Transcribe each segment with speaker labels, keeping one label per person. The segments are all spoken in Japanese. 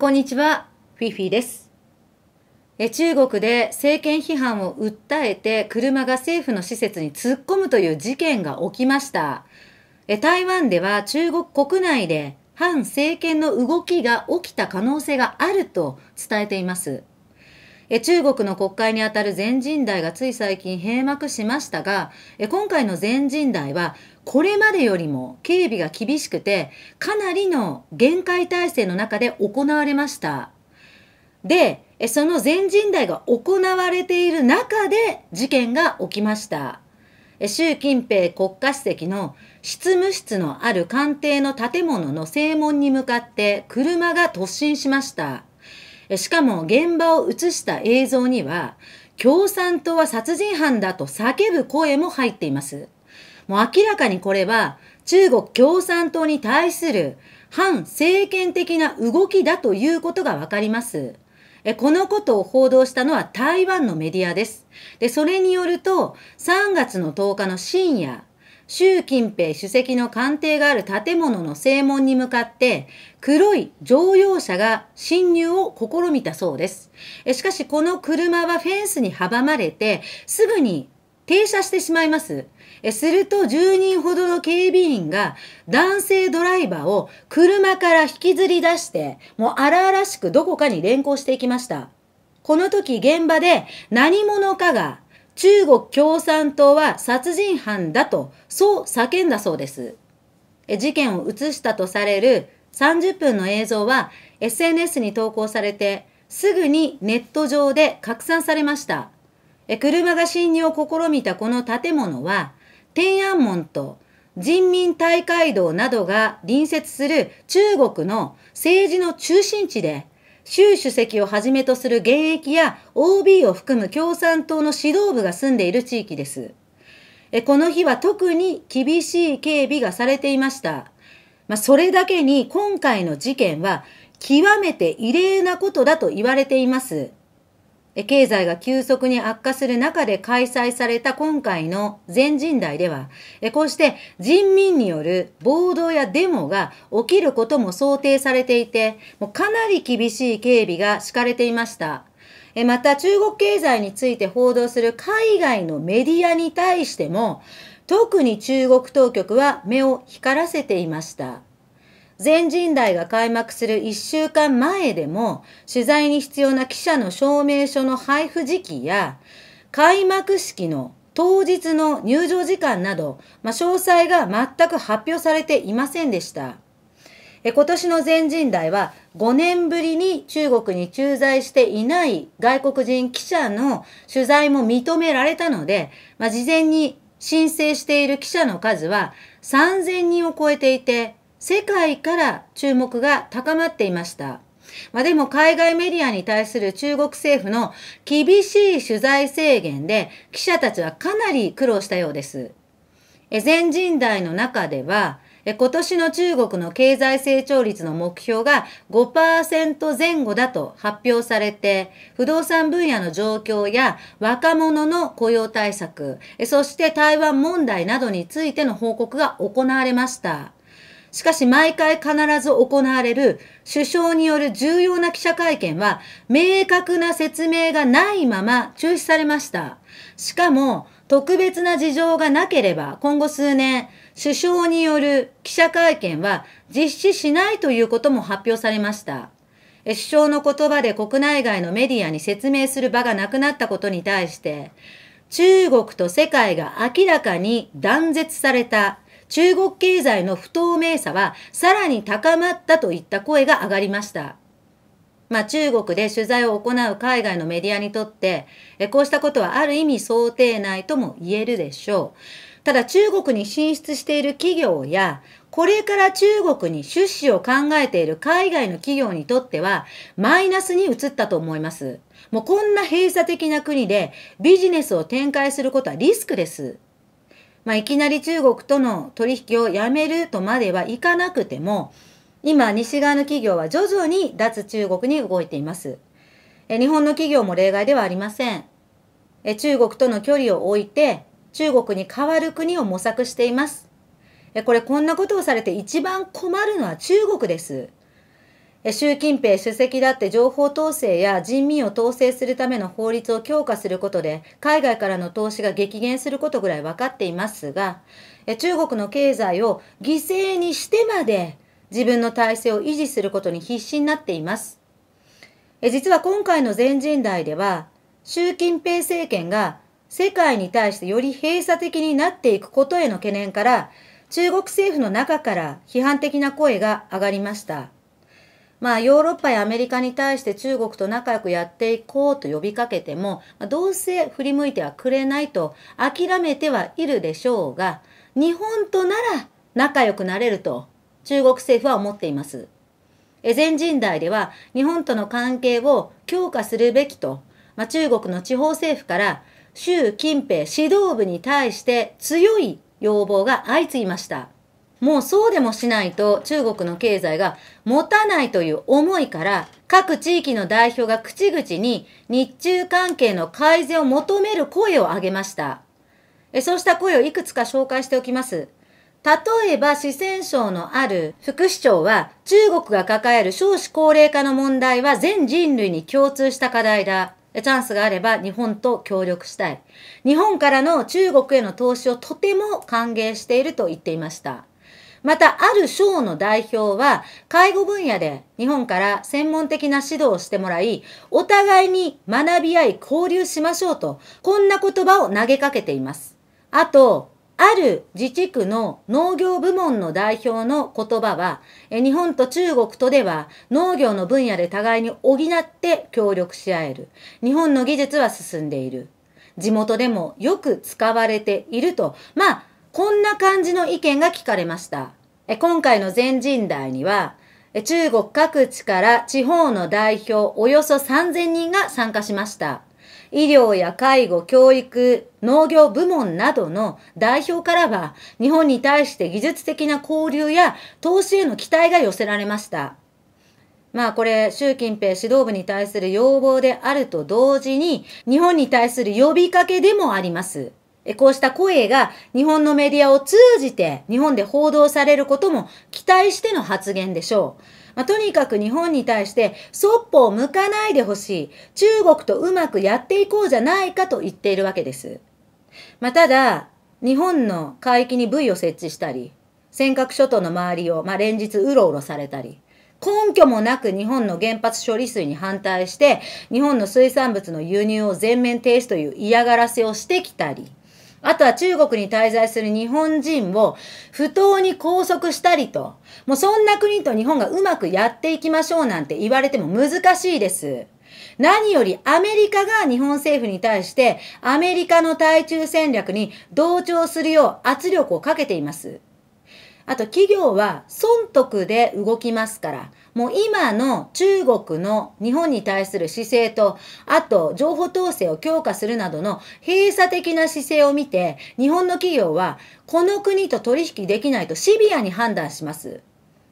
Speaker 1: こんにちは、フィフィです。中国で政権批判を訴えて車が政府の施設に突っ込むという事件が起きました。台湾では中国国内で反政権の動きが起きた可能性があると伝えています。え中国の国会にあたる全人代がつい最近閉幕しましたが、え今回の全人代は、これまでよりも警備が厳しくて、かなりの限界体制の中で行われました。で、その全人代が行われている中で事件が起きました。習近平国家主席の執務室のある官邸の建物の正門に向かって車が突進しました。しかも現場を映した映像には、共産党は殺人犯だと叫ぶ声も入っています。もう明らかにこれは中国共産党に対する反政権的な動きだということがわかります。このことを報道したのは台湾のメディアです。で、それによると、3月の10日の深夜、習近平主席の官邸がある建物の正門に向かって黒い乗用車が侵入を試みたそうです。しかしこの車はフェンスに阻まれてすぐに停車してしまいます。すると10人ほどの警備員が男性ドライバーを車から引きずり出してもう荒々しくどこかに連行していきました。この時現場で何者かが中国共産党は殺人犯だと、そう叫んだそうです。事件を映したとされる30分の映像は SNS に投稿されて、すぐにネット上で拡散されました。車が侵入を試みたこの建物は、天安門と人民大会堂などが隣接する中国の政治の中心地で、習主席をはじめとする現役や OB を含む共産党の指導部が住んでいる地域です。この日は特に厳しい警備がされていました。まあ、それだけに今回の事件は極めて異例なことだと言われています。経済が急速に悪化する中で開催された今回の全人代では、こうして人民による暴動やデモが起きることも想定されていて、もうかなり厳しい警備が敷かれていました。また中国経済について報道する海外のメディアに対しても、特に中国当局は目を光らせていました。全人代が開幕する1週間前でも、取材に必要な記者の証明書の配布時期や、開幕式の当日の入場時間など、まあ、詳細が全く発表されていませんでした。え今年の全人代は5年ぶりに中国に駐在していない外国人記者の取材も認められたので、まあ、事前に申請している記者の数は3000人を超えていて、世界から注目が高まっていました。まあ、でも海外メディアに対する中国政府の厳しい取材制限で記者たちはかなり苦労したようです。全人代の中では、今年の中国の経済成長率の目標が5%前後だと発表されて、不動産分野の状況や若者の雇用対策、そして台湾問題などについての報告が行われました。しかし毎回必ず行われる首相による重要な記者会見は明確な説明がないまま中止されました。しかも特別な事情がなければ今後数年首相による記者会見は実施しないということも発表されました。首相の言葉で国内外のメディアに説明する場がなくなったことに対して中国と世界が明らかに断絶された中国経済の不透明さはさらに高まったといった声が上がりました。まあ、中国で取材を行う海外のメディアにとって、こうしたことはある意味想定内とも言えるでしょう。ただ中国に進出している企業や、これから中国に出資を考えている海外の企業にとっては、マイナスに移ったと思います。もうこんな閉鎖的な国でビジネスを展開することはリスクです。まあ、いきなり中国との取引をやめるとまではいかなくても、今、西側の企業は徐々に脱中国に動いています。日本の企業も例外ではありません。中国との距離を置いて、中国に変わる国を模索しています。これ、こんなことをされて一番困るのは中国です。習近平主席だって情報統制や人民を統制するための法律を強化することで海外からの投資が激減することぐらい分かっていますが中国の経済を犠牲にしてまで自分の体制を維持することに必死になっています実は今回の全人代では習近平政権が世界に対してより閉鎖的になっていくことへの懸念から中国政府の中から批判的な声が上がりました。まあ、ヨーロッパやアメリカに対して中国と仲良くやっていこうと呼びかけても、どうせ振り向いてはくれないと諦めてはいるでしょうが、日本となら仲良くなれると中国政府は思っています。前人代では日本との関係を強化するべきと、まあ、中国の地方政府から習近平指導部に対して強い要望が相次ぎました。もうそうでもしないと中国の経済が持たないという思いから各地域の代表が口々に日中関係の改善を求める声を上げました。そうした声をいくつか紹介しておきます。例えば四川省のある副市長は中国が抱える少子高齢化の問題は全人類に共通した課題だ。チャンスがあれば日本と協力したい。日本からの中国への投資をとても歓迎していると言っていました。また、ある省の代表は、介護分野で日本から専門的な指導をしてもらい、お互いに学び合い交流しましょうと、こんな言葉を投げかけています。あと、ある自治区の農業部門の代表の言葉は、日本と中国とでは農業の分野で互いに補って協力し合える。日本の技術は進んでいる。地元でもよく使われていると、まあ、こんな感じの意見が聞かれました。今回の全人代には、中国各地から地方の代表およそ3000人が参加しました。医療や介護、教育、農業部門などの代表からは、日本に対して技術的な交流や投資への期待が寄せられました。まあこれ、習近平指導部に対する要望であると同時に、日本に対する呼びかけでもあります。こうした声が日本のメディアを通じて日本で報道されることも期待しての発言でしょう。まあ、とにかく日本に対してそっぽを向かないでほしい。中国とうまくやっていこうじゃないかと言っているわけです。まあ、ただ、日本の海域にブイを設置したり、尖閣諸島の周りを、まあ、連日うろうろされたり、根拠もなく日本の原発処理水に反対して、日本の水産物の輸入を全面停止という嫌がらせをしてきたり、あとは中国に滞在する日本人を不当に拘束したりと、もうそんな国と日本がうまくやっていきましょうなんて言われても難しいです。何よりアメリカが日本政府に対してアメリカの対中戦略に同調するよう圧力をかけています。あと企業は損得で動きますから、もう今の中国の日本に対する姿勢と、あと情報統制を強化するなどの閉鎖的な姿勢を見て、日本の企業はこの国と取引できないとシビアに判断します。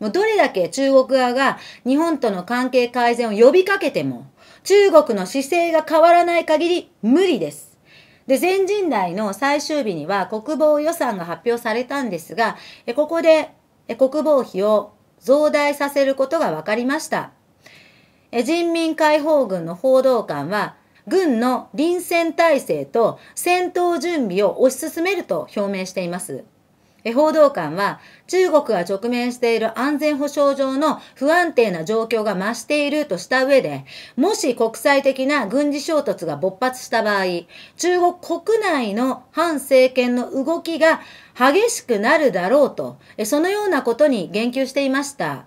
Speaker 1: もうどれだけ中国側が日本との関係改善を呼びかけても、中国の姿勢が変わらない限り無理です。で、全人代の最終日には国防予算が発表されたんですが、ここで国防費を増大させることが分かりました。人民解放軍の報道官は、軍の臨戦態勢と戦闘準備を推し進めると表明しています。報道官は、中国が直面している安全保障上の不安定な状況が増しているとした上で、もし国際的な軍事衝突が勃発した場合、中国国内の反政権の動きが激しくなるだろうと、そのようなことに言及していました。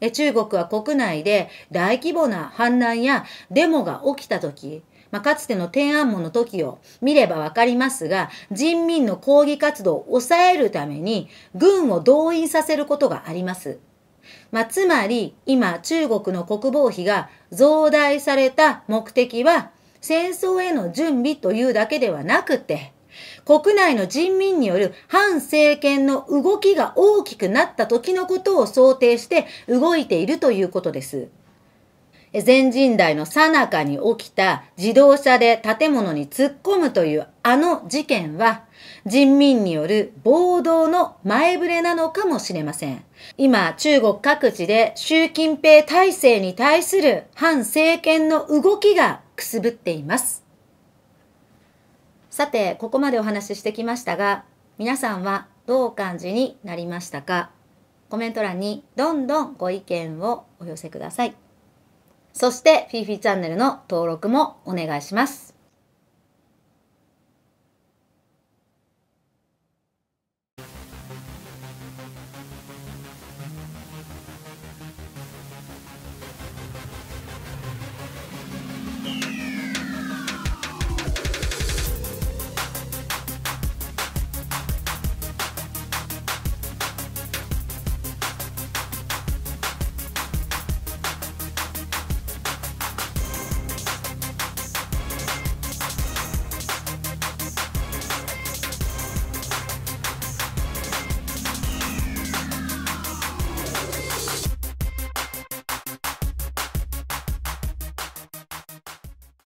Speaker 1: 中国は国内で大規模な反乱やデモが起きたとき、まあ、かつての天安門の時を見ればわかりますが、人民の抗議活動を抑えるために軍を動員させることがあります。まあ、つまり、今中国の国防費が増大された目的は、戦争への準備というだけではなくて、国内の人民による反政権の動きが大きくなった時のことを想定して動いているということです。全人代の最中に起きた自動車で建物に突っ込むというあの事件は人民による暴動の前触れなのかもしれません。今中国各地で習近平体制に対する反政権の動きがくすぶっています。さて、ここまでお話ししてきましたが、皆さんはどう感じになりましたかコメント欄にどんどんご意見をお寄せください。そして、フィーフィーチャンネルの登録もお願いします。